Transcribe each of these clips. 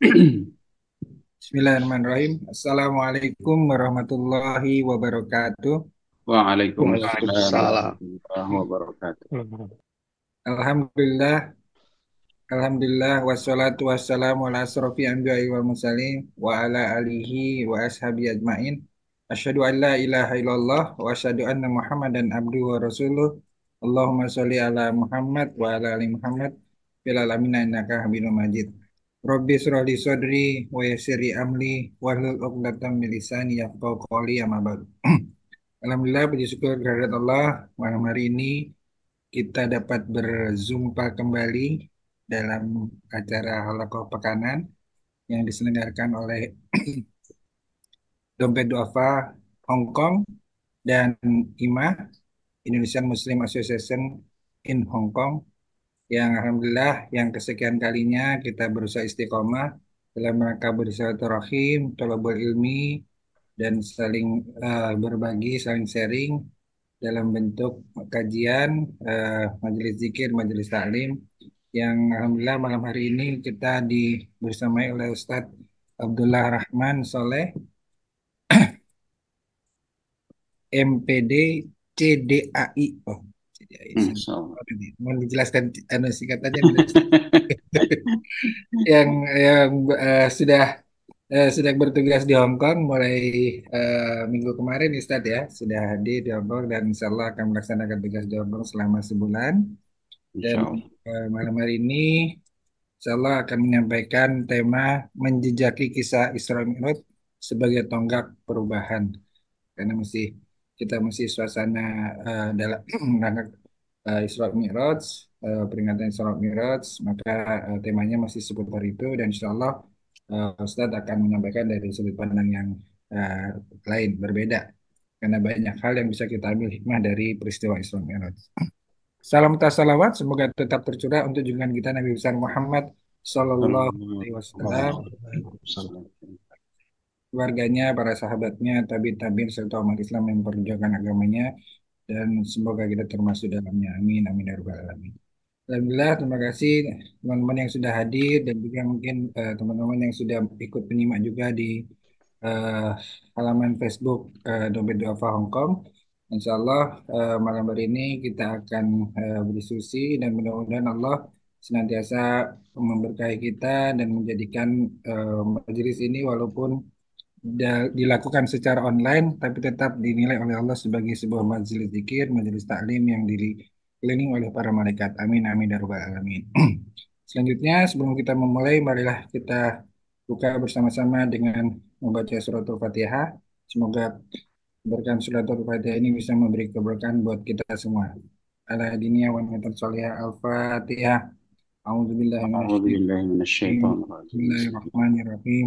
Bismillahirrahmanirrahim. Assalamualaikum warahmatullahi wabarakatuh. Waalaikumsalam warahmatullahi wabarakatuh. Alhamdulillah. Alhamdulillah wassalatu wassalamu ala asrofi anbiya'i wal mursalin wa ala alihi wa ashabi ajmain. Asyhadu an la ilaha illallah wa asyhadu anna Muhammadan abduhu wa rasuluh. Allahumma sholli ala Muhammad wa ala ali Muhammad fil alamin innaka Hamidum Majid. Robbi surahli sodri wa yasiri amli wahlul uqdatam min lisani yafqahu qawli amma Alhamdulillah puji syukur kehadirat Allah malam hari ini kita dapat berjumpa kembali dalam acara Halakoh Pekanan yang diselenggarakan oleh Dompet Duafa Hong Kong dan IMA Indonesian Muslim Association in Hong Kong yang alhamdulillah yang kesekian kalinya kita berusaha istiqomah dalam rangka bersilaturahim, tolobol ilmi dan saling uh, berbagi, saling sharing dalam bentuk kajian uh, majelis zikir, majelis taklim yang alhamdulillah malam hari ini kita di bersama oleh Ustadz Abdullah Rahman Soleh MPD CDAI. Oh, Ya, dijelaskan anu singkat aja yang yang uh, sudah uh, eh, sudah bertugas di Hong Kong mulai uh, minggu kemarin Ustaz ya sudah hadir di Hong Kong dan Insyaallah akan melaksanakan tugas di Hong Kong selama sebulan dan uh, malam hari ini Insyaallah akan menyampaikan tema menjejaki kisah Isra Mi'raj sebagai tonggak perubahan karena masih kita masih suasana uh, dalam uh, Isra Mi'raj, uh, peringatan Isra Mi'raj, maka uh, temanya masih seputar itu dan insya Allah uh, Ustadz akan menyampaikan dari sudut pandang yang uh, lain, berbeda. Karena banyak hal yang bisa kita ambil hikmah dari peristiwa Isra Mi'raj. Salam tasalawat, semoga tetap tercurah untuk junjungan kita Nabi besar Muhammad Sallallahu Alaihi Wasallam keluarganya, para sahabatnya, tabi tabir serta umat Islam yang memperjuangkan agamanya dan semoga kita termasuk dalamnya. Amin, amin ya rabbal alamin. Alhamdulillah, terima kasih teman-teman yang sudah hadir dan juga mungkin eh, teman-teman uh, yang sudah ikut menyimak juga di uh, halaman Facebook uh, Dompet Duafa Hong Kong. Insya Allah uh, malam hari ini kita akan uh, berdiskusi dan mudah-mudahan Allah senantiasa memberkahi kita dan menjadikan uh, majelis ini walaupun dilakukan secara online tapi tetap dinilai oleh Allah sebagai sebuah majelis zikir, majelis taklim yang dikelilingi oleh para malaikat. Amin amin ya alamin. Selanjutnya sebelum kita memulai marilah kita buka bersama-sama dengan membaca suratul Fatihah. Semoga berkat suratul Fatihah ini bisa memberi keberkahan buat kita semua. Ala dinia wa salihah al-Fatihah. A'udzu minasyaitonir rajim. Bismillahirrahmanirrahim.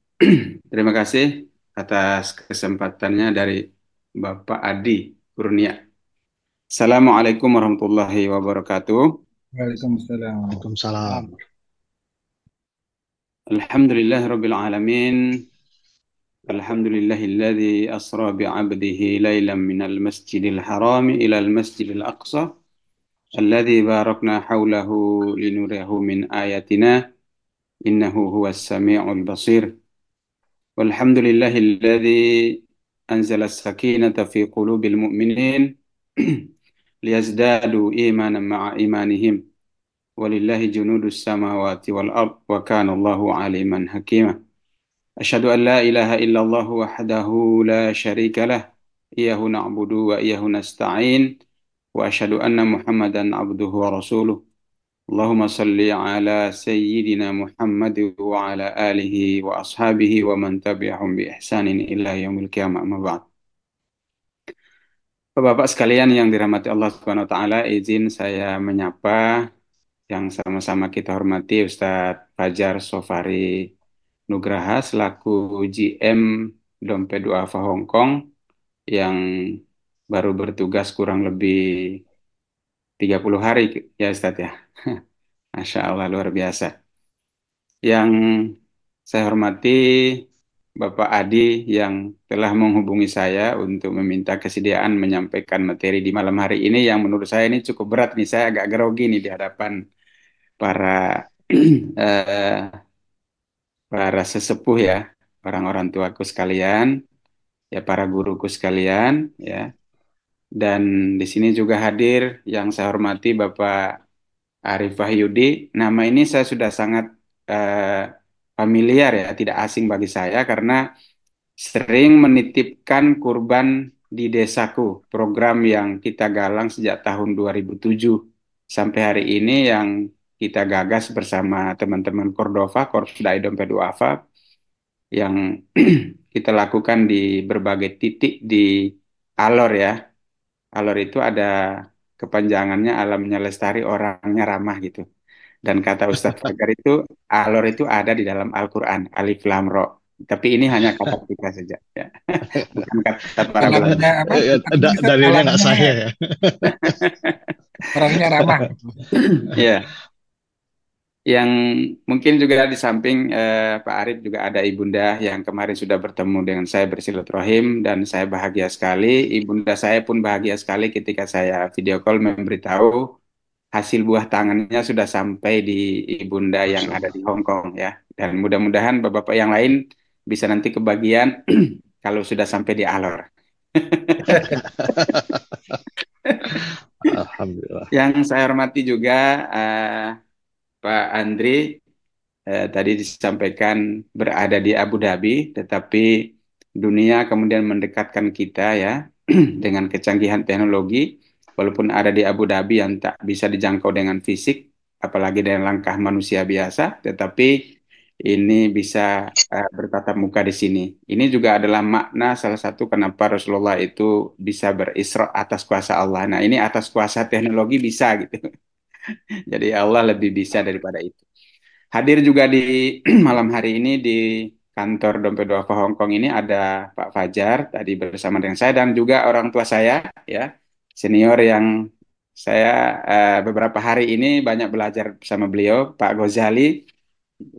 Terima kasih atas kesempatannya dari Bapak Adi Kurnia. Assalamualaikum warahmatullahi wabarakatuh. Waalaikumsalam. Waalaikumsalam. Alhamdulillah Rabbil Alamin. asra bi'abdihi laylan minal masjidil harami ilal masjidil barakna hawlahu linuriyahu min ayatina. Innahu huwas sami'ul والحمد لله الذي أنزل السكينة في قلوب المؤمنين ليزدادوا إيمانا مع إيمانهم ولله جنود السماوات والأرض وكان الله عليما حكيما أشهد أن لا إله إلا الله وحده لا شريك له إياه نعبد وإياه نستعين وأشهد أن محمدا عبده ورسوله اللهم صل على سيدنا محمد وعلى آله وأصحابه ومن تبعهم بإحسان إلى يوم القيامة أما بعد Bapak-bapak sekalian yang dirahmati Allah Subhanahu wa taala, izin saya menyapa yang sama-sama kita hormati Ustadz Fajar Sofari Nugraha selaku GM Dompet Duafa Hongkong yang baru bertugas kurang lebih 30 hari ya Ustaz ya. Masya Allah luar biasa. Yang saya hormati Bapak Adi yang telah menghubungi saya untuk meminta kesediaan menyampaikan materi di malam hari ini yang menurut saya ini cukup berat nih. Saya agak grogi nih di hadapan para eh, para sesepuh ya, orang-orang tuaku sekalian, ya para guruku sekalian ya dan di sini juga hadir yang saya hormati Bapak Arifah Yudi. Nama ini saya sudah sangat eh, familiar ya, tidak asing bagi saya karena sering menitipkan kurban di desaku, program yang kita galang sejak tahun 2007 sampai hari ini yang kita gagas bersama teman-teman Cordova, Korps Daidom Peduafa yang kita lakukan di berbagai titik di Alor ya, Alor itu ada kepanjangannya alamnya lestari orangnya ramah gitu. Dan kata Ustadz Fajar itu alor itu ada di dalam Al-Qur'an, Alif Lam roh Tapi ini hanya kata kita saja ya. Bukan kata para ulama. Eh, eh, dalilnya nggak ya. orangnya ramah. Iya yang mungkin juga di samping eh, Pak Arif juga ada ibunda yang kemarin sudah bertemu dengan saya bersilaturahim dan saya bahagia sekali. Ibunda saya pun bahagia sekali ketika saya video call memberitahu hasil buah tangannya sudah sampai di ibunda yang ada di Hong Kong ya. Dan mudah-mudahan bapak-bapak yang lain bisa nanti kebagian kalau sudah sampai di Alor. Alhamdulillah. Yang saya hormati juga uh, Pak Andri eh, tadi disampaikan berada di Abu Dhabi, tetapi dunia kemudian mendekatkan kita ya dengan kecanggihan teknologi, walaupun ada di Abu Dhabi yang tak bisa dijangkau dengan fisik, apalagi dengan langkah manusia biasa, tetapi ini bisa eh, bertatap muka di sini. Ini juga adalah makna salah satu kenapa Rasulullah itu bisa berisra atas kuasa Allah. Nah, ini atas kuasa teknologi bisa gitu. Jadi ya Allah lebih bisa daripada itu. Hadir juga di malam hari ini di kantor Dompet Duafa Hong Kong ini ada Pak Fajar tadi bersama dengan saya dan juga orang tua saya ya senior yang saya uh, beberapa hari ini banyak belajar sama beliau Pak Gozali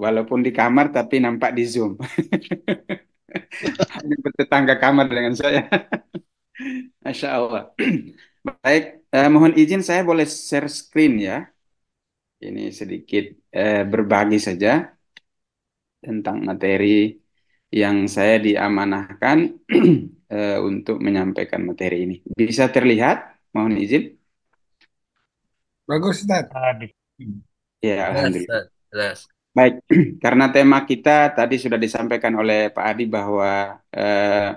walaupun di kamar tapi nampak di Zoom. Bertetangga kamar dengan saya. Masya Allah. Baik, Eh, mohon izin saya boleh share screen ya. Ini sedikit eh, berbagi saja tentang materi yang saya diamanahkan eh, untuk menyampaikan materi ini. Bisa terlihat? Mohon izin. Bagus, Ustaz. Ya, Alhamdulillah. Yes, Baik, karena tema kita tadi sudah disampaikan oleh Pak Adi bahwa eh,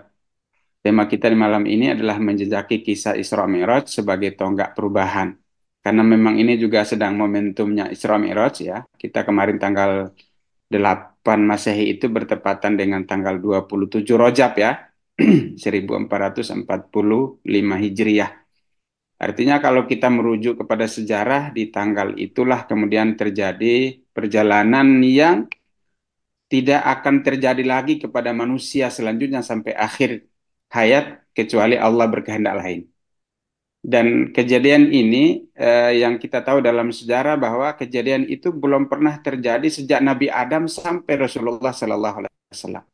Tema kita di malam ini adalah menjejaki kisah Isra Mi'raj sebagai tonggak perubahan. Karena memang ini juga sedang momentumnya Isra Mi'raj ya. Kita kemarin tanggal 8 Masehi itu bertepatan dengan tanggal 27 Rojab ya. 1445 Hijriah. Artinya kalau kita merujuk kepada sejarah di tanggal itulah kemudian terjadi perjalanan yang tidak akan terjadi lagi kepada manusia selanjutnya sampai akhir hayat kecuali Allah berkehendak lain. Dan kejadian ini eh, yang kita tahu dalam sejarah bahwa kejadian itu belum pernah terjadi sejak Nabi Adam sampai Rasulullah Sallallahu Alaihi Wasallam.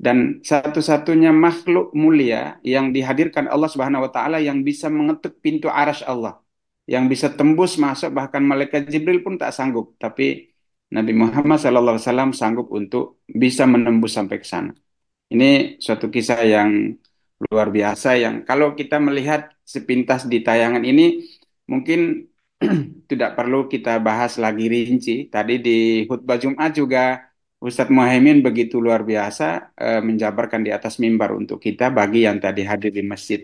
Dan satu-satunya makhluk mulia yang dihadirkan Allah Subhanahu Wa Taala yang bisa mengetuk pintu arash Allah, yang bisa tembus masuk bahkan malaikat Jibril pun tak sanggup, tapi Nabi Muhammad Sallallahu Alaihi Wasallam sanggup untuk bisa menembus sampai ke sana. Ini suatu kisah yang luar biasa yang kalau kita melihat sepintas di tayangan ini mungkin tidak perlu kita bahas lagi rinci. Tadi di khutbah Jumat juga Ustadz Muhaimin begitu luar biasa e, menjabarkan di atas mimbar untuk kita bagi yang tadi hadir di masjid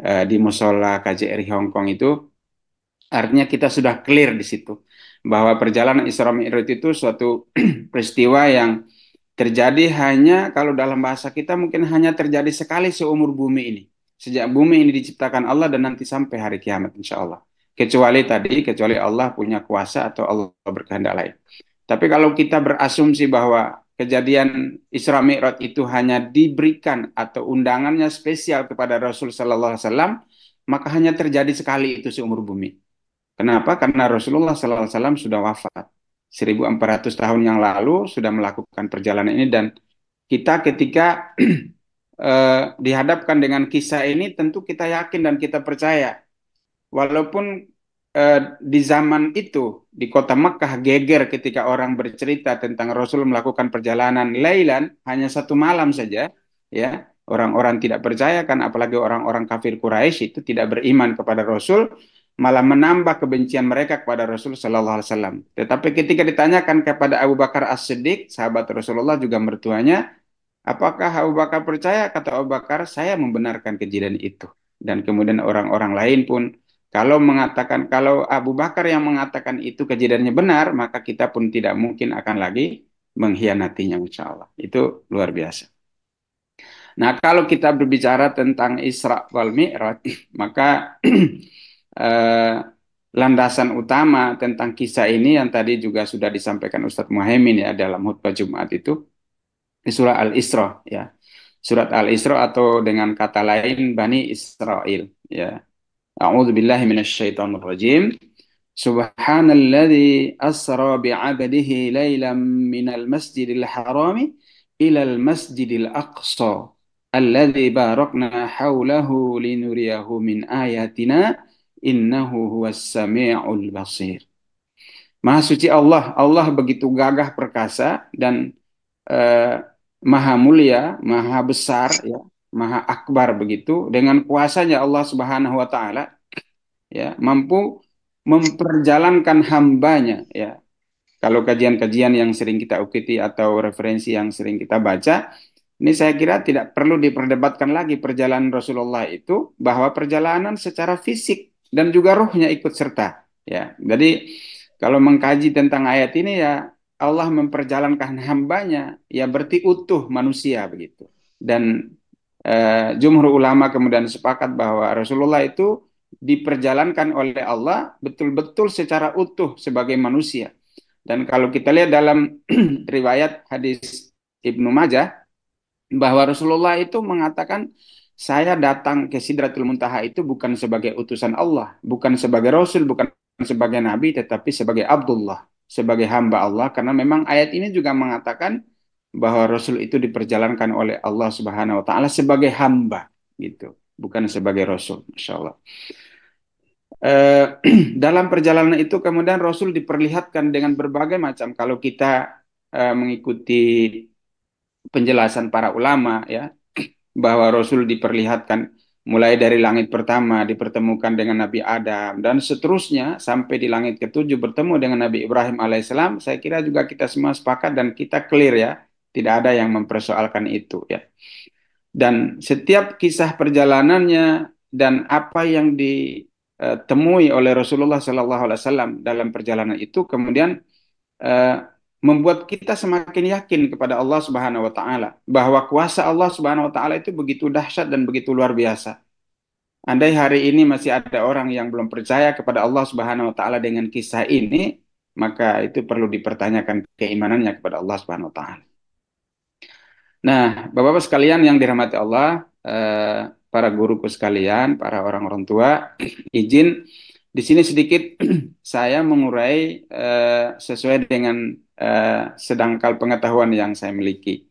e, di musola KJRI Hong Kong itu artinya kita sudah clear di situ bahwa perjalanan Isra Mi'raj itu suatu peristiwa yang Terjadi hanya kalau dalam bahasa kita mungkin hanya terjadi sekali seumur bumi ini. Sejak bumi ini diciptakan Allah dan nanti sampai hari kiamat insya Allah. Kecuali tadi, kecuali Allah punya kuasa atau Allah berkehendak lain. Tapi kalau kita berasumsi bahwa kejadian Isra Mi'raj itu hanya diberikan atau undangannya spesial kepada Rasul Sallallahu Alaihi Wasallam, maka hanya terjadi sekali itu seumur bumi. Kenapa? Karena Rasulullah Sallallahu Alaihi Wasallam sudah wafat 1400 tahun yang lalu sudah melakukan perjalanan ini dan kita ketika eh, dihadapkan dengan kisah ini tentu kita yakin dan kita percaya walaupun eh, di zaman itu di kota Mekkah geger ketika orang bercerita tentang Rasul melakukan perjalanan Lailan hanya satu malam saja ya orang-orang tidak percaya kan apalagi orang-orang kafir Quraisy itu tidak beriman kepada Rasul malah menambah kebencian mereka kepada Rasul Shallallahu Alaihi Wasallam. Tetapi ketika ditanyakan kepada Abu Bakar As Siddiq, sahabat Rasulullah juga mertuanya, apakah Abu Bakar percaya? Kata Abu Bakar, saya membenarkan kejadian itu. Dan kemudian orang-orang lain pun kalau mengatakan kalau Abu Bakar yang mengatakan itu kejadiannya benar, maka kita pun tidak mungkin akan lagi mengkhianatinya, insya Allah. Itu luar biasa. Nah, kalau kita berbicara tentang Isra wal Mi'raj, maka eh, landasan utama tentang kisah ini yang tadi juga sudah disampaikan Ustadz Muhammad ya dalam khutbah Jumat itu di surah Al-Isra ya. Surat Al-Isra atau dengan kata lain Bani Israel ya. A'udzu billahi minasyaitonir rajim. Subhanalladzi asra bi'abdihi lailan minal masjidil harami ilal masjidil aqsa alladzi barakna haulahu linuriyahu min ayatina innahu huwas sami'ul basir. Maha suci Allah, Allah begitu gagah perkasa dan eh, maha mulia, maha besar ya, maha akbar begitu dengan kuasanya Allah Subhanahu wa taala ya, mampu memperjalankan hambanya ya. Kalau kajian-kajian yang sering kita ikuti atau referensi yang sering kita baca, ini saya kira tidak perlu diperdebatkan lagi perjalanan Rasulullah itu bahwa perjalanan secara fisik dan juga rohnya ikut serta. Ya, jadi kalau mengkaji tentang ayat ini ya Allah memperjalankan hambanya ya berarti utuh manusia begitu. Dan eh, jumhur ulama kemudian sepakat bahwa Rasulullah itu diperjalankan oleh Allah betul-betul secara utuh sebagai manusia. Dan kalau kita lihat dalam riwayat hadis Ibnu Majah bahwa Rasulullah itu mengatakan saya datang ke Sidratul Muntaha itu bukan sebagai utusan Allah, bukan sebagai Rasul, bukan sebagai Nabi, tetapi sebagai Abdullah, sebagai hamba Allah. Karena memang ayat ini juga mengatakan bahwa Rasul itu diperjalankan oleh Allah Subhanahu Wa Taala sebagai hamba, gitu, bukan sebagai Rasul. Insya Allah. E, dalam perjalanan itu kemudian Rasul diperlihatkan dengan berbagai macam. Kalau kita e, mengikuti penjelasan para ulama, ya bahwa Rasul diperlihatkan mulai dari langit pertama dipertemukan dengan Nabi Adam dan seterusnya sampai di langit ketujuh bertemu dengan Nabi Ibrahim alaihissalam saya kira juga kita semua sepakat dan kita clear ya tidak ada yang mempersoalkan itu ya dan setiap kisah perjalanannya dan apa yang ditemui oleh Rasulullah Shallallahu Alaihi Wasallam dalam perjalanan itu kemudian eh, membuat kita semakin yakin kepada Allah Subhanahu wa taala bahwa kuasa Allah Subhanahu wa taala itu begitu dahsyat dan begitu luar biasa. Andai hari ini masih ada orang yang belum percaya kepada Allah Subhanahu wa taala dengan kisah ini, maka itu perlu dipertanyakan keimanannya kepada Allah Subhanahu wa taala. Nah, Bapak-bapak sekalian yang dirahmati Allah, eh, para guruku sekalian, para orang-orang tua, izin di sini sedikit saya mengurai uh, sesuai dengan uh, sedangkal pengetahuan yang saya miliki.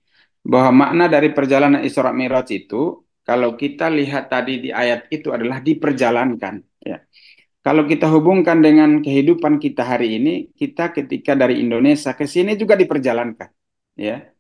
Bahwa makna dari perjalanan Isra Mi'raj itu kalau kita lihat tadi di ayat itu adalah diperjalankan ya. Kalau kita hubungkan dengan kehidupan kita hari ini, kita ketika dari Indonesia ke sini juga diperjalankan ya.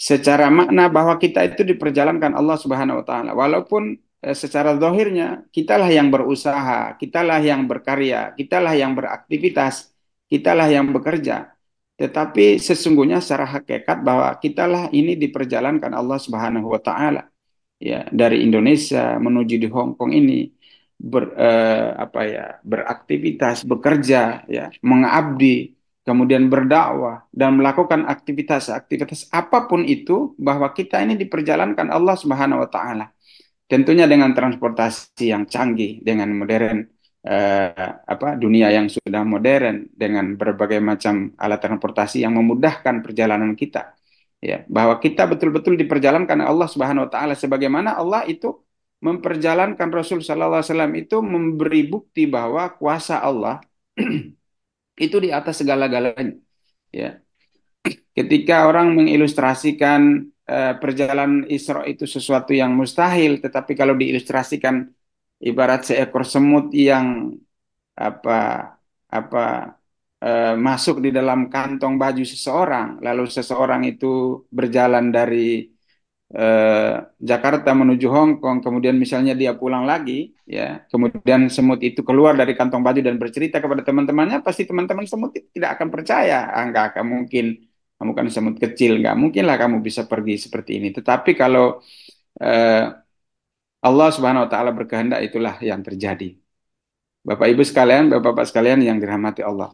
Secara makna bahwa kita itu diperjalankan Allah Subhanahu wa taala. Walaupun Eh, secara dohirnya kitalah yang berusaha, kitalah yang berkarya, kitalah yang beraktivitas, kitalah yang bekerja. Tetapi sesungguhnya secara hakikat bahwa kitalah ini diperjalankan Allah Subhanahu wa taala. Ya, dari Indonesia menuju di Hong Kong ini ber, eh, apa ya, beraktivitas, bekerja ya, mengabdi, kemudian berdakwah dan melakukan aktivitas-aktivitas apapun itu bahwa kita ini diperjalankan Allah Subhanahu wa taala tentunya dengan transportasi yang canggih, dengan modern, eh, apa dunia yang sudah modern, dengan berbagai macam alat transportasi yang memudahkan perjalanan kita, ya bahwa kita betul-betul diperjalankan Allah Subhanahu Wa Taala sebagaimana Allah itu memperjalankan Rasul Sallallahu Alaihi Wasallam itu memberi bukti bahwa kuasa Allah itu di atas segala-galanya. Ya, ketika orang mengilustrasikan Eh, perjalanan Isra itu sesuatu yang mustahil, tetapi kalau diilustrasikan ibarat seekor semut yang apa apa eh, masuk di dalam kantong baju seseorang, lalu seseorang itu berjalan dari eh, Jakarta menuju Hong Kong, kemudian misalnya dia pulang lagi, ya, kemudian semut itu keluar dari kantong baju dan bercerita kepada teman-temannya, pasti teman-teman semut itu tidak akan percaya, ah, nggak akan mungkin kamu kan semut kecil, nggak mungkin lah kamu bisa pergi seperti ini. Tetapi kalau eh, Allah Subhanahu Wa Taala berkehendak itulah yang terjadi. Bapak Ibu sekalian, Bapak-bapak sekalian yang dirahmati Allah,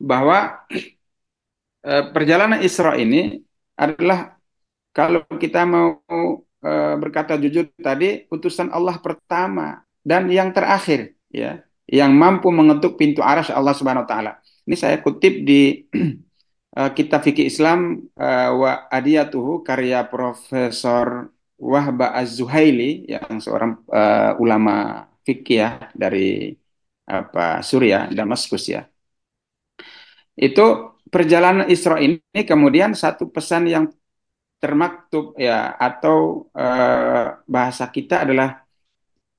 bahwa eh, perjalanan Isra ini adalah kalau kita mau eh, berkata jujur tadi utusan Allah pertama dan yang terakhir, ya, yang mampu mengetuk pintu arah Allah Subhanahu Wa Taala. Ini saya kutip di uh, Kitab Fikih Islam uh, wa Adiyatuhu karya Profesor Wahba Az-Zuhaili yang seorang uh, ulama fikih ya dari apa Suriah Damaskus ya. Itu perjalanan Isra ini kemudian satu pesan yang termaktub ya atau uh, bahasa kita adalah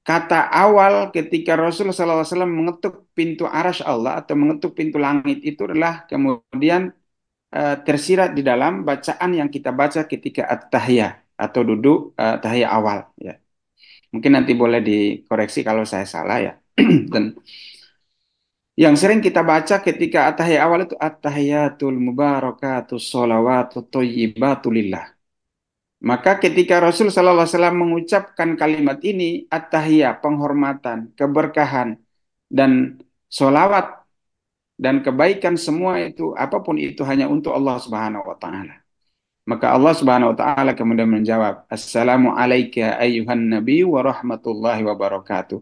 kata awal ketika Rasul Sallallahu Alaihi Wasallam mengetuk pintu arash Allah atau mengetuk pintu langit itu adalah kemudian Eh, tersirat di dalam bacaan yang kita baca ketika at-tahiyah atau duduk uh, tahiyah awal ya. Mungkin nanti boleh dikoreksi kalau saya salah ya. Dan yang sering kita baca ketika at-tahiyah awal itu at-tahiyatul mubarakatus shalawatut thayyibatu lillah. Maka ketika Rasul sallallahu alaihi wasallam mengucapkan kalimat ini at-tahiyah penghormatan, keberkahan dan solawat dan kebaikan semua itu apapun itu hanya untuk Allah Subhanahu wa taala. Maka Allah Subhanahu wa taala kemudian menjawab, "Assalamu alayka ayyuhan nabi wa rahmatullahi wa barakatuh."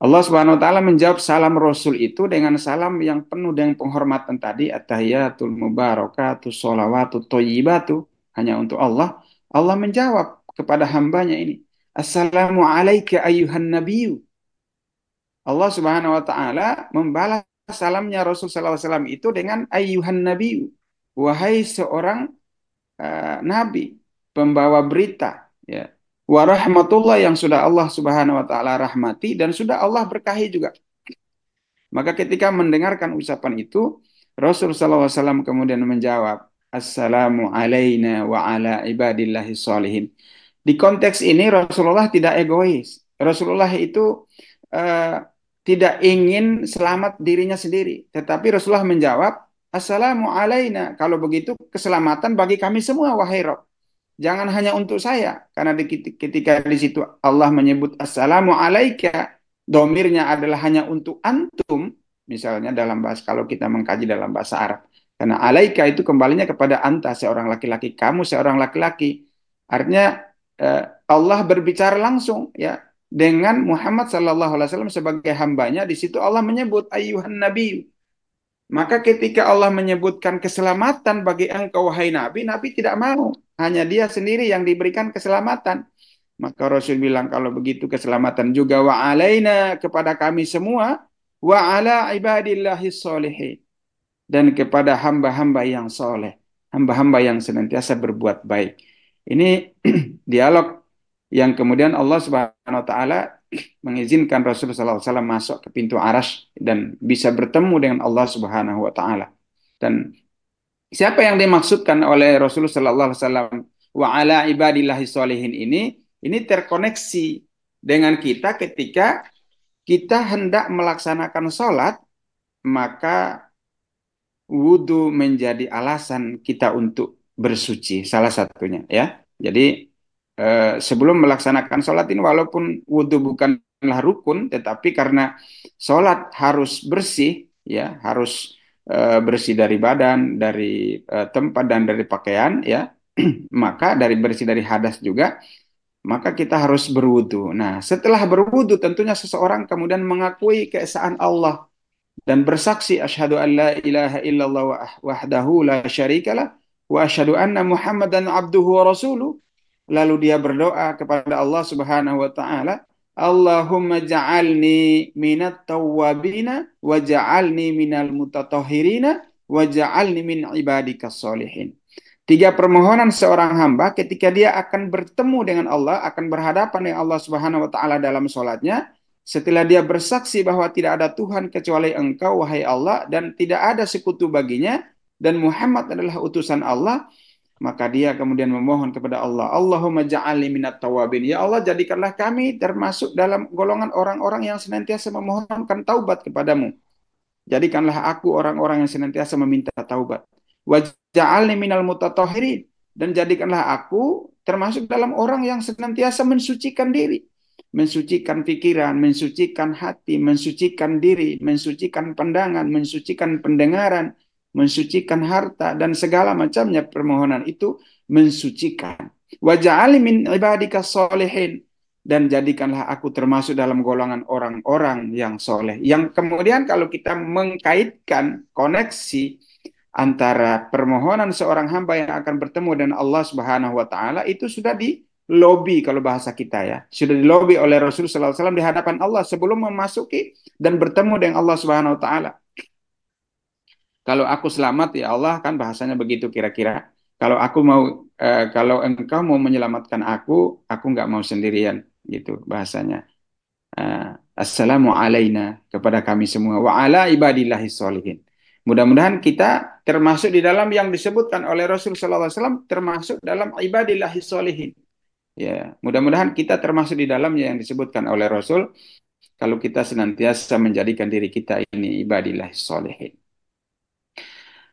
Allah Subhanahu wa taala menjawab salam Rasul itu dengan salam yang penuh dengan penghormatan tadi, attahiyatul mubarakatuh, solawatuh, thayyibatu hanya untuk Allah. Allah menjawab kepada hambanya ini, "Assalamu alayka ayyuhan nabi." Allah Subhanahu wa taala membalas salamnya Rasul SAW itu dengan ayuhan nabi, wahai seorang uh, nabi, pembawa berita. Ya. Wa yang sudah Allah Subhanahu Wa Taala rahmati dan sudah Allah berkahi juga. Maka ketika mendengarkan ucapan itu, Rasul SAW kemudian menjawab, Assalamu alaina wa ala ibadillahi salihin. Di konteks ini Rasulullah tidak egois. Rasulullah itu uh, tidak ingin selamat dirinya sendiri. Tetapi Rasulullah menjawab, Assalamu alaina. Kalau begitu keselamatan bagi kami semua wahai Rob. Jangan hanya untuk saya. Karena di, ketika di situ Allah menyebut Assalamu alaika. Domirnya adalah hanya untuk antum. Misalnya dalam bahasa, kalau kita mengkaji dalam bahasa Arab. Karena alaika itu kembalinya kepada anta, seorang laki-laki. Kamu seorang laki-laki. Artinya eh, Allah berbicara langsung. ya dengan Muhammad Sallallahu Alaihi Wasallam sebagai hambanya, di situ Allah menyebut ayuhan Nabi. Maka ketika Allah menyebutkan keselamatan bagi engkau wahai Nabi, Nabi tidak mau. Hanya dia sendiri yang diberikan keselamatan. Maka Rasul bilang kalau begitu keselamatan juga wa alaina kepada kami semua wa ala ibadillahi solihin dan kepada hamba-hamba yang soleh, hamba-hamba yang senantiasa berbuat baik. Ini dialog yang kemudian Allah Subhanahu wa taala mengizinkan Rasulullah SAW masuk ke pintu arash dan bisa bertemu dengan Allah Subhanahu wa taala. Dan siapa yang dimaksudkan oleh Rasulullah sallallahu alaihi wasallam wa ala ibadillahi solihin ini ini terkoneksi dengan kita ketika kita hendak melaksanakan sholat, maka wudhu menjadi alasan kita untuk bersuci, salah satunya ya. Jadi Eh, sebelum melaksanakan sholat ini walaupun wudhu bukanlah rukun tetapi karena sholat harus bersih ya harus e, bersih dari badan dari e, tempat dan dari pakaian ya maka dari bersih dari hadas juga maka kita harus berwudhu Nah, setelah berwudhu tentunya seseorang kemudian mengakui keesaan Allah dan bersaksi asyhadu an la ilaha illallah wahdahu la syarikalah wa asyhadu anna muhammadan abduhu wa rasuluh lalu dia berdoa kepada Allah Subhanahu wa taala, Allahumma ja'alni minat tawwabina wa ja'alni minal mutatahhirina wa ja'alni min ibadika solihin. Tiga permohonan seorang hamba ketika dia akan bertemu dengan Allah, akan berhadapan dengan Allah Subhanahu wa taala dalam sholatnya, setelah dia bersaksi bahwa tidak ada Tuhan kecuali Engkau wahai Allah dan tidak ada sekutu baginya dan Muhammad adalah utusan Allah, maka dia kemudian memohon kepada Allah, Allahumma ja'ali minat tawabin. Ya Allah, jadikanlah kami termasuk dalam golongan orang-orang yang senantiasa memohonkan taubat kepadamu. Jadikanlah aku orang-orang yang senantiasa meminta taubat. Waja'alni minal mutatahirin. Dan jadikanlah aku termasuk dalam orang yang senantiasa mensucikan diri. Mensucikan pikiran, mensucikan hati, mensucikan diri, mensucikan pandangan, mensucikan pendengaran, mensucikan harta dan segala macamnya permohonan itu mensucikan. Wajah alimin ibadika solehin dan jadikanlah aku termasuk dalam golongan orang-orang yang soleh. Yang kemudian kalau kita mengkaitkan koneksi antara permohonan seorang hamba yang akan bertemu dengan Allah Subhanahu wa taala itu sudah di lobby kalau bahasa kita ya. Sudah di lobby oleh Rasulullah SAW di hadapan Allah sebelum memasuki dan bertemu dengan Allah Subhanahu wa taala. Kalau aku selamat ya Allah kan bahasanya begitu kira-kira. Kalau aku mau eh, kalau engkau mau menyelamatkan aku, aku nggak mau sendirian gitu bahasanya. Eh, assalamu alaina kepada kami semua wa ala ibadillahi sholihin. Mudah-mudahan kita termasuk di dalam yang disebutkan oleh Rasul SAW. termasuk dalam ibadillahi sholihin. Ya, mudah-mudahan kita termasuk di dalam yang disebutkan oleh Rasul kalau kita senantiasa menjadikan diri kita ini ibadilah solehin.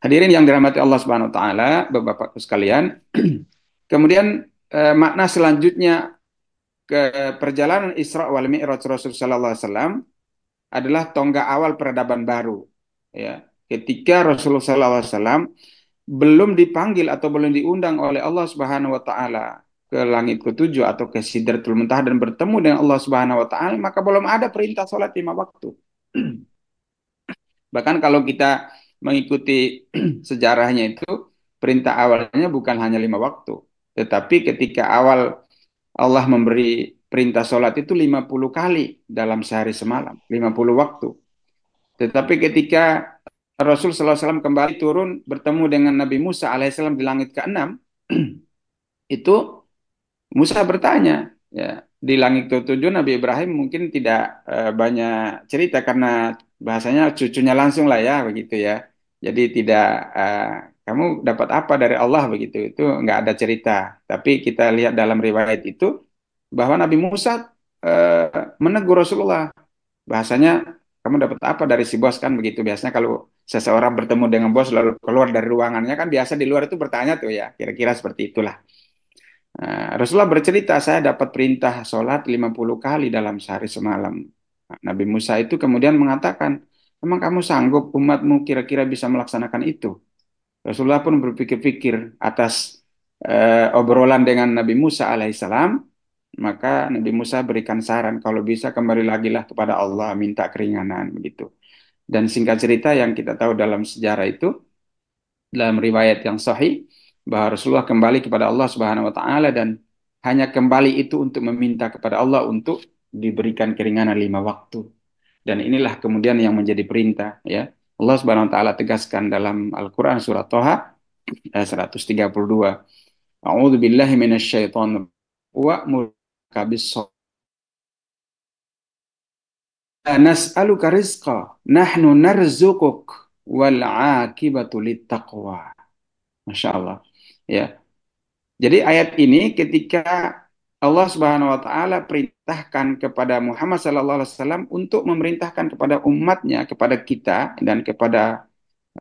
Hadirin yang dirahmati Allah Subhanahu wa taala, Bapak-Bapak sekalian. Kemudian eh, makna selanjutnya ke perjalanan Isra wal Mi'raj Rasulullah sallallahu alaihi wasallam adalah tonggak awal peradaban baru, ya. Ketika Rasulullah sallallahu alaihi wasallam belum dipanggil atau belum diundang oleh Allah Subhanahu wa taala ke langit ketujuh atau ke Sidratul Muntah dan bertemu dengan Allah Subhanahu wa taala maka belum ada perintah salat lima waktu. Bahkan kalau kita mengikuti sejarahnya itu perintah awalnya bukan hanya lima waktu, tetapi ketika awal Allah memberi perintah sholat itu 50 kali dalam sehari semalam, 50 waktu. Tetapi ketika Rasul SAW kembali turun bertemu dengan Nabi Musa alaihissalam di langit ke-6, itu Musa bertanya, ya, di langit ke-7 Nabi Ibrahim mungkin tidak eh, banyak cerita karena bahasanya cucunya langsung lah ya begitu ya. Jadi tidak uh, kamu dapat apa dari Allah begitu itu nggak ada cerita. Tapi kita lihat dalam riwayat itu bahwa Nabi Musa uh, menegur Rasulullah. Bahasanya kamu dapat apa dari si bos kan begitu biasanya kalau seseorang bertemu dengan bos lalu keluar dari ruangannya kan biasa di luar itu bertanya tuh ya kira-kira seperti itulah nah, Rasulullah bercerita saya dapat perintah sholat 50 kali dalam sehari semalam Nabi Musa itu kemudian mengatakan Emang kamu sanggup umatmu kira-kira bisa melaksanakan itu? Rasulullah pun berpikir-pikir atas eh, obrolan dengan Nabi Musa alaihissalam. Maka Nabi Musa berikan saran, kalau bisa kembali lagi lah kepada Allah, minta keringanan begitu. Dan singkat cerita yang kita tahu dalam sejarah itu, dalam riwayat yang sahih, bahwa Rasulullah kembali kepada Allah Subhanahu wa taala dan hanya kembali itu untuk meminta kepada Allah untuk diberikan keringanan lima waktu dan inilah kemudian yang menjadi perintah ya Allah Subhanahu wa taala tegaskan dalam Al-Qur'an surah Thaha 132 eh, A'udzu billahi minasyaitonir wa'mur kabis nas'aluka rizqa nahnu narzuquk wal akibatu littaqwa Masya Allah ya jadi ayat ini ketika Allah Subhanahu wa taala perintahkan kepada Muhammad sallallahu alaihi wasallam untuk memerintahkan kepada umatnya, kepada kita dan kepada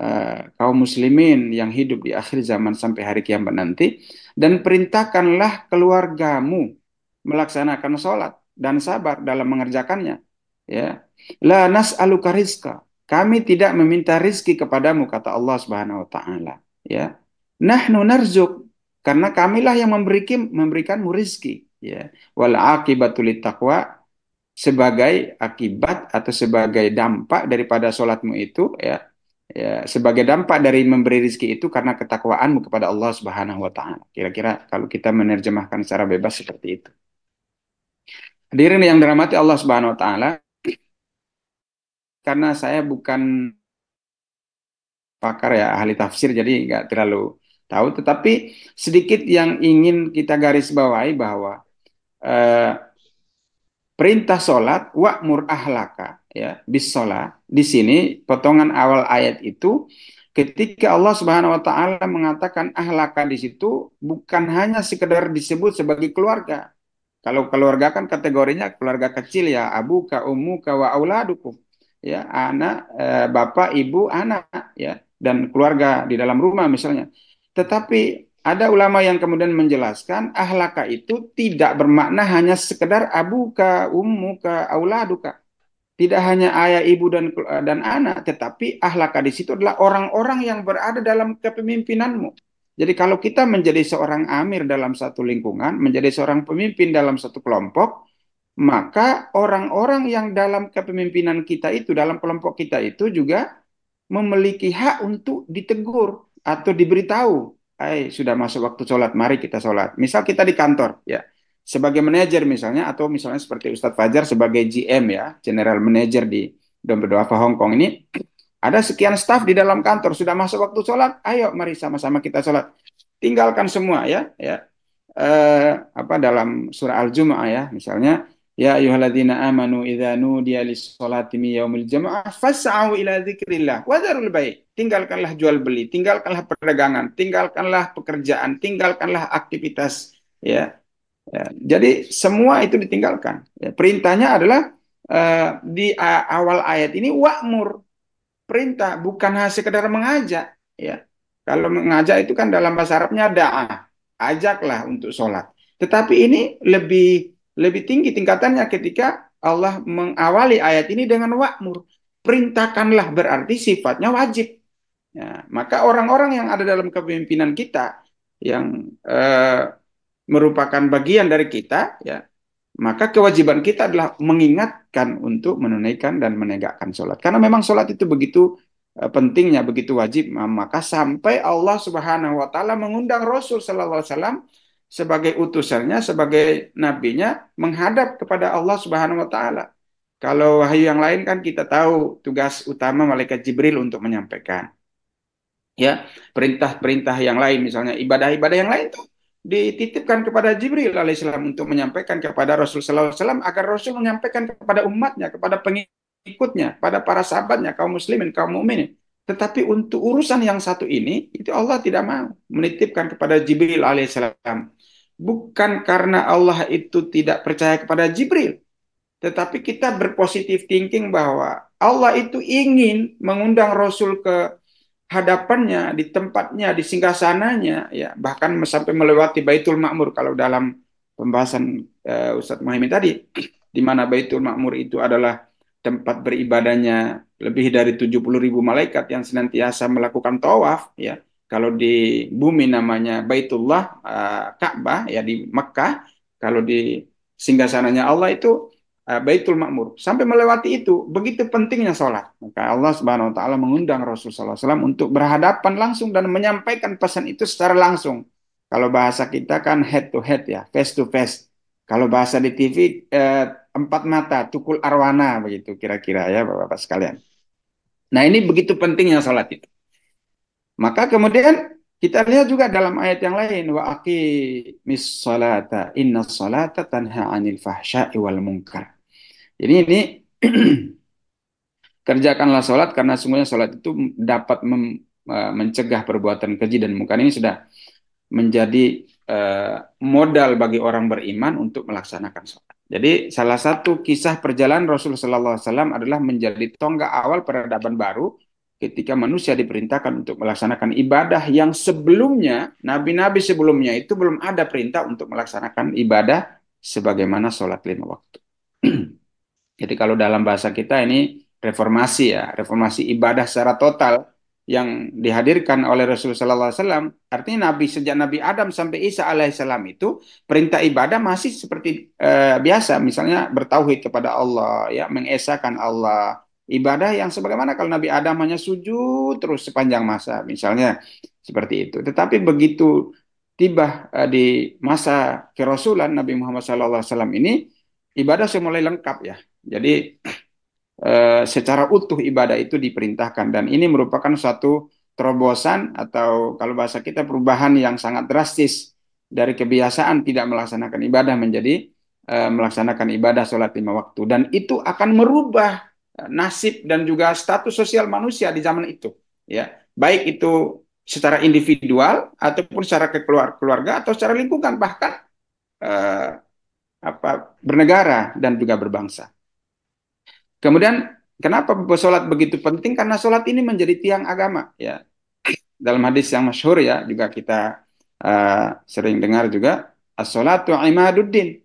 uh, kaum muslimin yang hidup di akhir zaman sampai hari kiamat nanti dan perintahkanlah keluargamu melaksanakan sholat dan sabar dalam mengerjakannya ya la nas'aluka rizqa kami tidak meminta rizki kepadamu kata Allah Subhanahu wa taala ya nahnu narzuk karena kamilah yang memberikan memberikanmu rizki ya wal akibatul taqwa sebagai akibat atau sebagai dampak daripada sholatmu itu ya ya sebagai dampak dari memberi rizki itu karena ketakwaanmu kepada Allah Subhanahu wa taala. Kira-kira kalau kita menerjemahkan secara bebas seperti itu. Hadirin yang dirahmati Allah Subhanahu wa taala, karena saya bukan pakar ya ahli tafsir jadi nggak terlalu tahu tetapi sedikit yang ingin kita garis bawahi bahwa Eh, perintah sholat wa'mur ahlaka ya bis sholat di sini potongan awal ayat itu ketika Allah Subhanahu wa taala mengatakan ahlaka di situ bukan hanya sekedar disebut sebagai keluarga. Kalau keluarga kan kategorinya keluarga kecil ya, abu abuka, ka wa auladukum. Ya, anak, e, bapak, ibu, anak ya dan keluarga di dalam rumah misalnya. Tetapi ada ulama yang kemudian menjelaskan ahlaka itu tidak bermakna hanya sekedar abuka, ummuka, auladuka. Tidak hanya ayah, ibu dan dan anak, tetapi ahlaka di situ adalah orang-orang yang berada dalam kepemimpinanmu. Jadi kalau kita menjadi seorang amir dalam satu lingkungan, menjadi seorang pemimpin dalam satu kelompok, maka orang-orang yang dalam kepemimpinan kita itu, dalam kelompok kita itu juga memiliki hak untuk ditegur atau diberitahu Hai, sudah masuk waktu sholat, mari kita sholat. Misal kita di kantor, ya, sebagai manajer misalnya, atau misalnya seperti Ustadz Fajar sebagai GM ya, General Manager di Dompet Doafa Hong Kong ini, ada sekian staff di dalam kantor, sudah masuk waktu sholat, ayo mari sama-sama kita sholat. Tinggalkan semua ya, ya. Eh, apa dalam surah Al-Jumu'ah ya, misalnya, Ya ayuhaladzina amanu idha nudia li sholati min yaumil jama'ah fas'au ila zikrillah wa dzarul Tinggalkanlah jual beli, tinggalkanlah perdagangan, tinggalkanlah pekerjaan, tinggalkanlah aktivitas ya. ya. Jadi semua itu ditinggalkan. Ya. Perintahnya adalah uh, di uh, awal ayat ini wa'mur. Perintah bukan hanya sekedar mengajak ya. Kalau mengajak itu kan dalam bahasa Arabnya da'a, ajaklah untuk sholat. Tetapi ini lebih lebih tinggi tingkatannya ketika Allah mengawali ayat ini dengan wa'mur. Perintahkanlah berarti sifatnya wajib. Ya, maka orang-orang yang ada dalam kepemimpinan kita yang eh, merupakan bagian dari kita, ya, maka kewajiban kita adalah mengingatkan untuk menunaikan dan menegakkan sholat. Karena memang sholat itu begitu eh, pentingnya, begitu wajib. Maka sampai Allah Subhanahu Wa Taala mengundang Rasul Sallallahu sebagai utusannya, sebagai nabinya menghadap kepada Allah Subhanahu wa taala. Kalau wahyu yang lain kan kita tahu tugas utama malaikat Jibril untuk menyampaikan. Ya, perintah-perintah yang lain misalnya ibadah-ibadah yang lain itu dititipkan kepada Jibril alaihissalam untuk menyampaikan kepada Rasul sallallahu alaihi wasallam agar Rasul menyampaikan kepada umatnya, kepada pengikutnya, pada para sahabatnya, kaum muslimin, kaum mukminin. Tetapi untuk urusan yang satu ini itu Allah tidak mau menitipkan kepada Jibril alaihissalam bukan karena Allah itu tidak percaya kepada Jibril, tetapi kita berpositif thinking bahwa Allah itu ingin mengundang Rasul ke hadapannya, di tempatnya, di singgasananya, ya bahkan sampai melewati Baitul makmur kalau dalam pembahasan uh, Ustadz Muhammad tadi, di mana Baitul makmur itu adalah tempat beribadahnya lebih dari 70 ribu malaikat yang senantiasa melakukan tawaf, ya kalau di bumi namanya Baitullah uh, Ka'bah ya di Mekah, kalau di singgasananya Allah itu uh, Baitul Makmur. Sampai melewati itu, begitu pentingnya sholat. Maka Allah Subhanahu wa taala mengundang Rasulullah SAW untuk berhadapan langsung dan menyampaikan pesan itu secara langsung. Kalau bahasa kita kan head to head ya, face to face. Kalau bahasa di TV eh, empat mata, tukul arwana begitu kira-kira ya Bapak-bapak sekalian. Nah, ini begitu pentingnya sholat itu. Maka kemudian kita lihat juga dalam ayat yang lain wa aqimis salata inna salata tanha 'anil fahsya'i wal munkar. Jadi ini kerjakanlah sholat karena sungguhnya sholat itu dapat e, mencegah perbuatan keji dan munkar. ini sudah menjadi e, modal bagi orang beriman untuk melaksanakan sholat. Jadi salah satu kisah perjalanan Rasulullah SAW adalah menjadi tonggak awal peradaban baru ketika manusia diperintahkan untuk melaksanakan ibadah yang sebelumnya nabi-nabi sebelumnya itu belum ada perintah untuk melaksanakan ibadah sebagaimana sholat lima waktu. Jadi kalau dalam bahasa kita ini reformasi ya, reformasi ibadah secara total yang dihadirkan oleh Rasulullah SAW, artinya Nabi sejak Nabi Adam sampai Isa alaihissalam itu perintah ibadah masih seperti eh, biasa, misalnya bertauhid kepada Allah, ya mengesahkan Allah, ibadah yang sebagaimana kalau Nabi Adam hanya sujud terus sepanjang masa misalnya seperti itu. Tetapi begitu tiba eh, di masa kerasulan Nabi Muhammad SAW ini ibadah sudah mulai lengkap ya. Jadi eh, secara utuh ibadah itu diperintahkan dan ini merupakan suatu terobosan atau kalau bahasa kita perubahan yang sangat drastis dari kebiasaan tidak melaksanakan ibadah menjadi eh, melaksanakan ibadah sholat lima waktu dan itu akan merubah nasib dan juga status sosial manusia di zaman itu ya baik itu secara individual ataupun secara keluarga atau secara lingkungan bahkan eh, apa bernegara dan juga berbangsa kemudian kenapa sholat begitu penting karena sholat ini menjadi tiang agama ya dalam hadis yang masyhur ya juga kita eh, sering dengar juga as-salatu imaduddin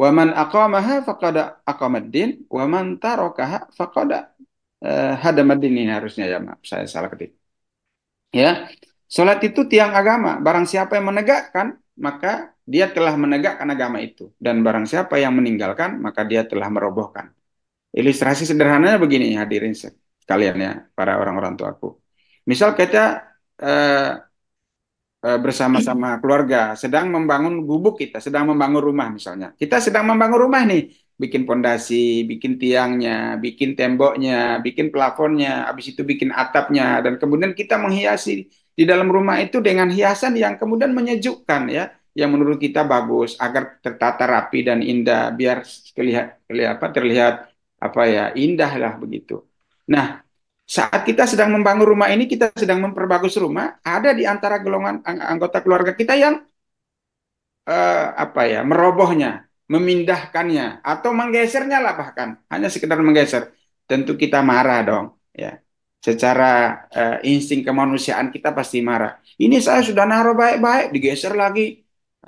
Wa man aqamaha faqad aqamad wa man tarakaha faqad eh, ini harusnya ya maaf saya salah ketik. Ya. Salat itu tiang agama. Barang siapa yang menegakkan, maka dia telah menegakkan agama itu. Dan barang siapa yang meninggalkan, maka dia telah merobohkan. Ilustrasi sederhananya begini hadirin sekalian ya, para orang-orang tuaku. Misal kita eh, Eh, bersama-sama keluarga, sedang membangun gubuk kita, sedang membangun rumah misalnya. Kita sedang membangun rumah nih, bikin pondasi, bikin tiangnya, bikin temboknya, bikin plafonnya, habis itu bikin atapnya dan kemudian kita menghiasi di dalam rumah itu dengan hiasan yang kemudian menyejukkan ya, yang menurut kita bagus agar tertata rapi dan indah biar terlihat terlihat apa terlihat apa ya, indah lah begitu. Nah, saat kita sedang membangun rumah ini, kita sedang memperbagus rumah, ada di antara golongan anggota keluarga kita yang uh, apa ya, merobohnya, memindahkannya, atau menggesernya lah bahkan, hanya sekedar menggeser. Tentu kita marah dong, ya. Secara uh, insting kemanusiaan kita pasti marah. Ini saya sudah naruh baik-baik, digeser lagi.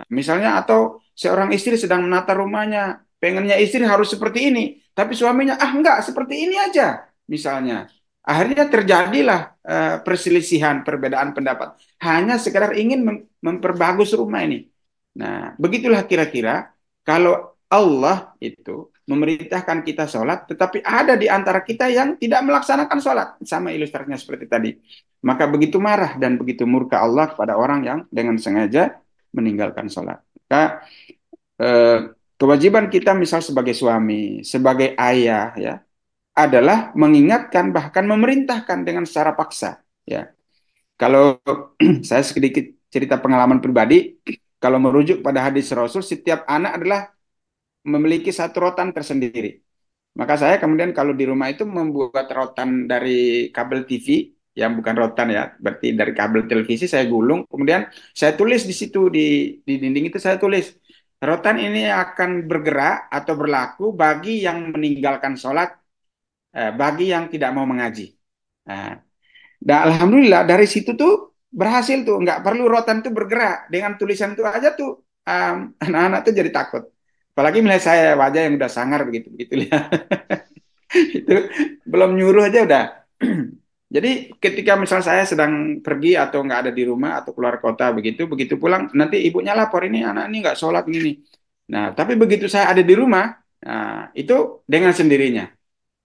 misalnya atau seorang istri sedang menata rumahnya, pengennya istri harus seperti ini, tapi suaminya ah enggak seperti ini aja, misalnya Akhirnya terjadilah eh, perselisihan, perbedaan pendapat. Hanya sekedar ingin memperbagus rumah ini. Nah, begitulah kira-kira kalau Allah itu memerintahkan kita sholat, tetapi ada di antara kita yang tidak melaksanakan sholat. Sama ilustrasinya seperti tadi. Maka begitu marah dan begitu murka Allah kepada orang yang dengan sengaja meninggalkan sholat. Maka eh, kewajiban kita misal sebagai suami, sebagai ayah, ya adalah mengingatkan bahkan memerintahkan dengan secara paksa ya kalau saya sedikit cerita pengalaman pribadi kalau merujuk pada hadis Rasul setiap anak adalah memiliki satu rotan tersendiri maka saya kemudian kalau di rumah itu membuat rotan dari kabel TV yang bukan rotan ya berarti dari kabel televisi saya gulung kemudian saya tulis di situ di di dinding itu saya tulis rotan ini akan bergerak atau berlaku bagi yang meninggalkan sholat Eh, bagi yang tidak mau mengaji. Nah, alhamdulillah dari situ tuh berhasil tuh, nggak perlu rotan tuh bergerak dengan tulisan itu aja tuh anak-anak um, tuh jadi takut. Apalagi melihat saya wajah yang udah sangar begitu begitu ya. itu belum nyuruh aja udah. Jadi ketika misal saya sedang pergi atau nggak ada di rumah atau keluar kota begitu, begitu pulang nanti ibunya lapor ini anak ini nggak sholat ini. Nah tapi begitu saya ada di rumah, nah, itu dengan sendirinya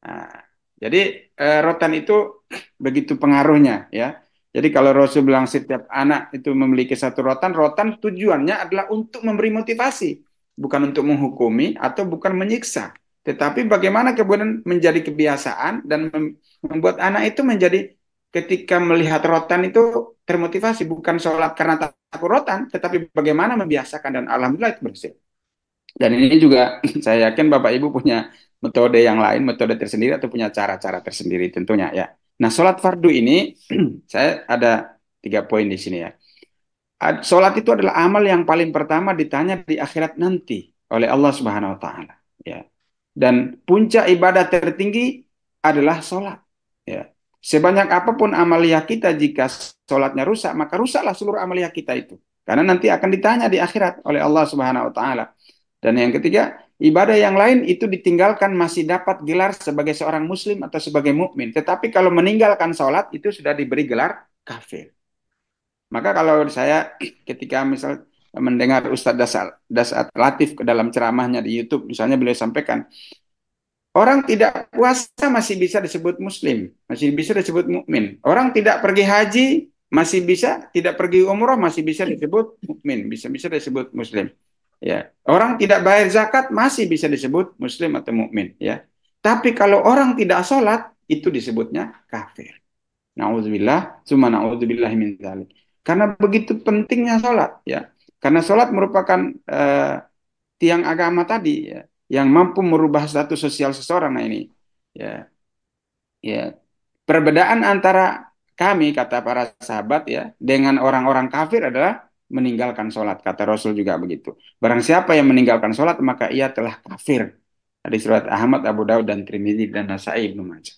Nah, jadi eh, rotan itu begitu pengaruhnya ya. Jadi kalau Rasul bilang setiap anak itu memiliki satu rotan, rotan tujuannya adalah untuk memberi motivasi, bukan untuk menghukumi atau bukan menyiksa. Tetapi bagaimana kemudian menjadi kebiasaan dan membuat anak itu menjadi ketika melihat rotan itu termotivasi bukan sholat karena takut rotan, tetapi bagaimana membiasakan dan alhamdulillah itu bersih. Dan ini juga saya yakin Bapak Ibu punya metode yang lain, metode tersendiri atau punya cara-cara tersendiri tentunya ya. Nah, sholat fardu ini saya ada tiga poin di sini ya. Sholat itu adalah amal yang paling pertama ditanya di akhirat nanti oleh Allah Subhanahu Wa Taala. Ya. Dan puncak ibadah tertinggi adalah sholat. Ya. Sebanyak apapun amaliah kita jika sholatnya rusak, maka rusaklah seluruh amaliah kita itu. Karena nanti akan ditanya di akhirat oleh Allah Subhanahu Wa Taala. Dan yang ketiga, ibadah yang lain itu ditinggalkan masih dapat gelar sebagai seorang muslim atau sebagai mukmin. Tetapi kalau meninggalkan sholat itu sudah diberi gelar kafir. Maka kalau saya ketika misal mendengar Ustadz Dasat, Dasat Latif ke dalam ceramahnya di YouTube, misalnya beliau sampaikan, orang tidak puasa masih bisa disebut muslim, masih bisa disebut mukmin. Orang tidak pergi haji masih bisa, tidak pergi umroh masih bisa disebut mukmin, bisa bisa disebut muslim. Ya, orang tidak bayar zakat masih bisa disebut muslim atau mukmin, ya. Tapi kalau orang tidak sholat itu disebutnya kafir. Nauzubillah, cuma naudzubillah min zalik Karena begitu pentingnya sholat, ya. Karena sholat merupakan uh, tiang agama tadi, ya, yang mampu merubah status sosial seseorang. Nah ini, ya, ya. Perbedaan antara kami kata para sahabat ya dengan orang-orang kafir adalah meninggalkan sholat. Kata Rasul juga begitu. Barang siapa yang meninggalkan sholat, maka ia telah kafir. Hadis surat Ahmad, Abu Daud, dan Trimidi, dan Nasai, Ibnu Majah.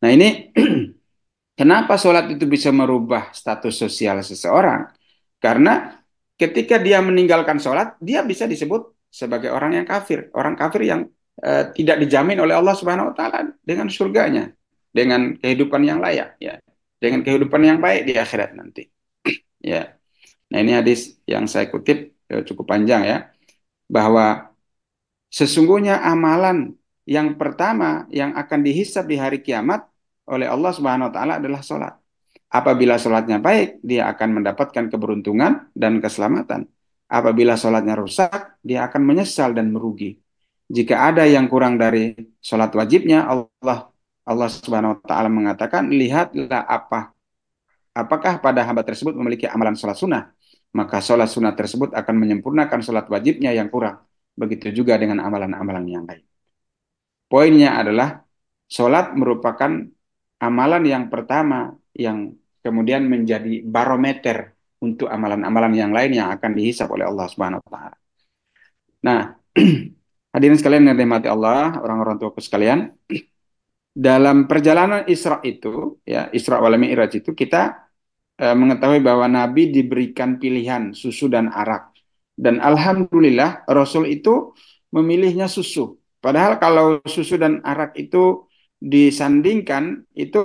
Nah ini, kenapa sholat itu bisa merubah status sosial seseorang? Karena ketika dia meninggalkan sholat, dia bisa disebut sebagai orang yang kafir. Orang kafir yang eh, tidak dijamin oleh Allah Subhanahu Wa Taala dengan surganya, dengan kehidupan yang layak, ya, dengan kehidupan yang baik di akhirat nanti. ya Nah ini hadis yang saya kutip ya, cukup panjang ya. Bahwa sesungguhnya amalan yang pertama yang akan dihisap di hari kiamat oleh Allah Subhanahu wa taala adalah salat. Apabila salatnya baik, dia akan mendapatkan keberuntungan dan keselamatan. Apabila salatnya rusak, dia akan menyesal dan merugi. Jika ada yang kurang dari salat wajibnya, Allah Allah Subhanahu wa taala mengatakan, "Lihatlah apa apakah pada hamba tersebut memiliki amalan salat sunnah maka sholat sunnah tersebut akan menyempurnakan sholat wajibnya yang kurang. Begitu juga dengan amalan-amalan yang lain. Poinnya adalah sholat merupakan amalan yang pertama yang kemudian menjadi barometer untuk amalan-amalan yang lain yang akan dihisap oleh Allah Subhanahu wa taala. Nah, hadirin sekalian yang dirahmati Allah, orang-orang tua sekalian, dalam perjalanan Isra itu, ya, Isra wal Mi'raj itu kita Eh, mengetahui bahwa Nabi diberikan pilihan susu dan arak. Dan alhamdulillah Rasul itu memilihnya susu. Padahal kalau susu dan arak itu disandingkan itu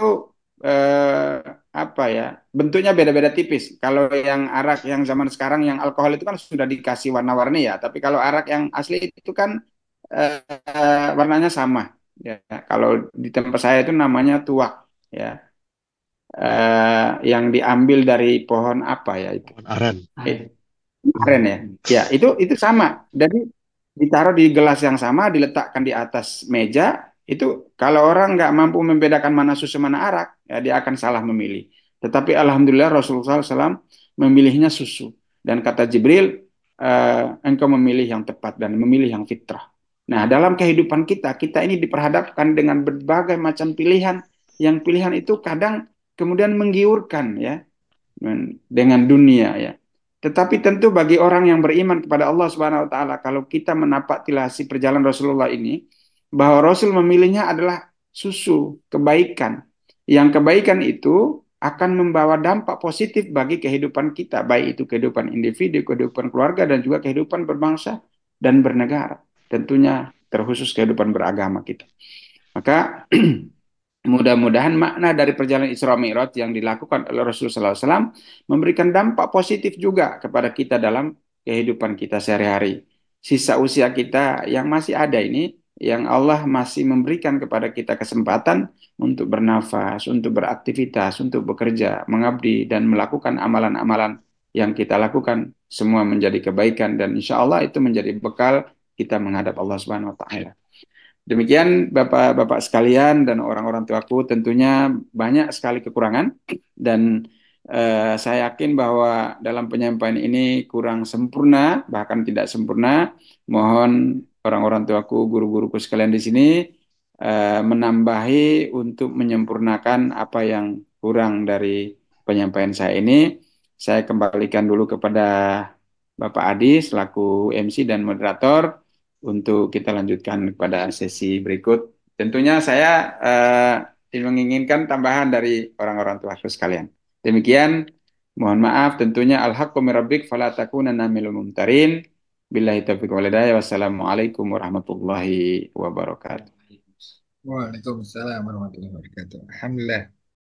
eh, apa ya bentuknya beda-beda tipis. Kalau yang arak yang zaman sekarang yang alkohol itu kan sudah dikasih warna-warni ya. Tapi kalau arak yang asli itu kan eh, warnanya sama. Ya, kalau di tempat saya itu namanya tuak. Ya, Eh, yang diambil dari pohon apa ya itu? Pohon aren. Eh, aren ya. Ya itu itu sama. Jadi ditaruh di gelas yang sama, diletakkan di atas meja. Itu kalau orang nggak mampu membedakan mana susu mana arak, ya dia akan salah memilih. Tetapi alhamdulillah Rasulullah SAW memilihnya susu. Dan kata Jibril, eh, engkau memilih yang tepat dan memilih yang fitrah. Nah, dalam kehidupan kita, kita ini diperhadapkan dengan berbagai macam pilihan. Yang pilihan itu kadang kemudian menggiurkan ya dengan dunia ya. Tetapi tentu bagi orang yang beriman kepada Allah Subhanahu wa taala kalau kita menapak tilasi perjalanan Rasulullah ini bahwa Rasul memilihnya adalah susu kebaikan. Yang kebaikan itu akan membawa dampak positif bagi kehidupan kita, baik itu kehidupan individu, kehidupan keluarga dan juga kehidupan berbangsa dan bernegara. Tentunya terkhusus kehidupan beragama kita. Maka Mudah-mudahan makna dari perjalanan Isra Mi'raj yang dilakukan oleh Rasulullah SAW memberikan dampak positif juga kepada kita dalam kehidupan kita sehari-hari. Sisa usia kita yang masih ada ini, yang Allah masih memberikan kepada kita kesempatan untuk bernafas, untuk beraktivitas, untuk bekerja, mengabdi, dan melakukan amalan-amalan yang kita lakukan. Semua menjadi kebaikan dan insya Allah itu menjadi bekal kita menghadap Allah Subhanahu Wa Taala. Demikian Bapak-bapak sekalian dan orang-orang tuaku tentunya banyak sekali kekurangan dan eh, saya yakin bahwa dalam penyampaian ini kurang sempurna bahkan tidak sempurna. Mohon orang-orang tuaku, guru-guruku sekalian di sini eh, menambahi untuk menyempurnakan apa yang kurang dari penyampaian saya ini. Saya kembalikan dulu kepada Bapak Adi selaku MC dan moderator untuk kita lanjutkan pada sesi berikut. Tentunya saya uh, menginginkan tambahan dari orang-orang tua sekalian. Demikian, mohon maaf tentunya al-haqqu mirabbik falatakunanna minal mumtarin. Billahi taufiq walidaya. Wassalamualaikum warahmatullahi wabarakatuh. Waalaikumsalam warahmatullahi wabarakatuh. Alhamdulillah.